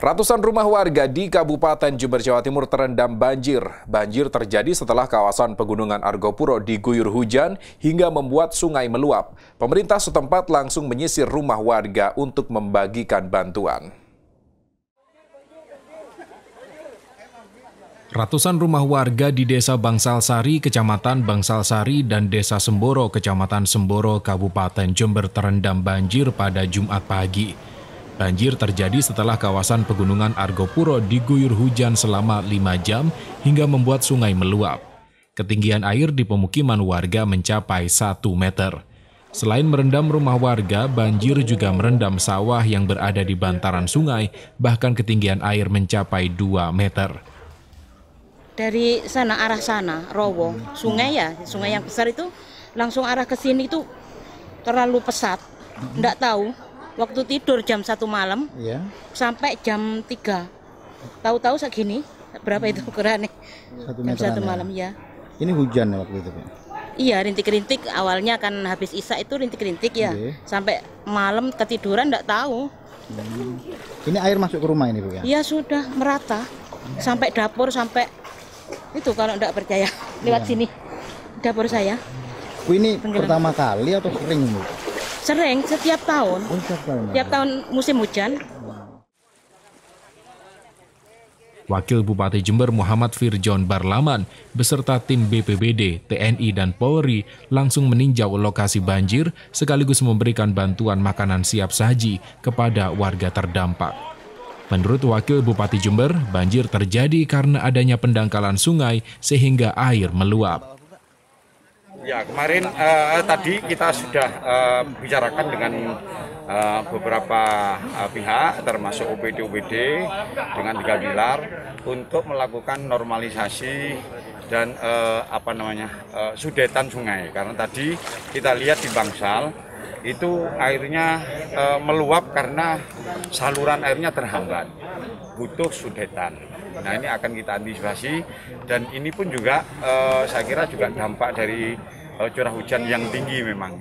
Ratusan rumah warga di Kabupaten Jember, Jawa Timur terendam banjir. Banjir terjadi setelah kawasan pegunungan Argopuro diguyur hujan hingga membuat sungai meluap. Pemerintah setempat langsung menyisir rumah warga untuk membagikan bantuan. Ratusan rumah warga di Desa Bangsal Sari, Kecamatan Bangsal Sari, dan Desa Semboro, Kecamatan Semboro, Kabupaten Jember terendam banjir pada Jumat pagi. Banjir terjadi setelah kawasan pegunungan Argopuro diguyur hujan selama 5 jam hingga membuat sungai meluap. Ketinggian air di pemukiman warga mencapai 1 meter. Selain merendam rumah warga, banjir juga merendam sawah yang berada di bantaran sungai, bahkan ketinggian air mencapai 2 meter. Dari sana, arah sana, rowo, sungai ya, sungai yang besar itu langsung arah ke sini itu terlalu pesat, enggak tahu waktu tidur jam satu malam ya. sampai jam 3 tahu-tahu segini berapa itu ukurannya satu jam satu malam ya. ya ini hujan ya waktu itu iya rintik-rintik awalnya kan habis isa itu rintik-rintik ya Oke. Iya. sampai malam ketiduran enggak tahu hmm. ini air masuk ke rumah ini Bu ya? iya sudah merata sampai dapur sampai itu kalau enggak percaya lewat ya. sini dapur saya Bu ini Tenggelam. pertama kali atau sering Bu? Sering, setiap tahun. Oh, setiap tahun musim hujan. Wakil Bupati Jember Muhammad Firjon Barlaman beserta tim BPBD, TNI, dan Polri langsung meninjau lokasi banjir sekaligus memberikan bantuan makanan siap saji kepada warga terdampak. Menurut Wakil Bupati Jember, banjir terjadi karena adanya pendangkalan sungai sehingga air meluap. Ya kemarin uh, tadi kita sudah uh, bicarakan dengan uh, beberapa uh, pihak termasuk OPD OPD dengan tiga pilar untuk melakukan normalisasi dan uh, apa namanya uh, sudetan sungai karena tadi kita lihat di Bangsal itu airnya e, meluap karena saluran airnya terhambat butuh sudetan nah ini akan kita antisipasi dan ini pun juga e, saya kira juga dampak dari e, curah hujan yang tinggi memang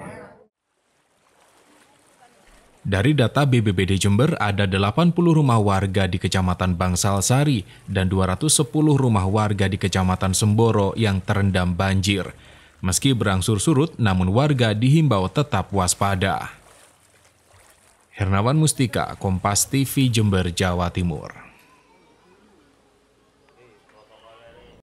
dari data BBBD Jember, ada 80 rumah warga di Kecamatan Bangsal Sari dan 210 rumah warga di Kecamatan Semboro yang terendam banjir. Meski berangsur surut, namun warga dihimbau tetap waspada. Hernawan Mustika, Kompas TV Jember, Jawa Timur.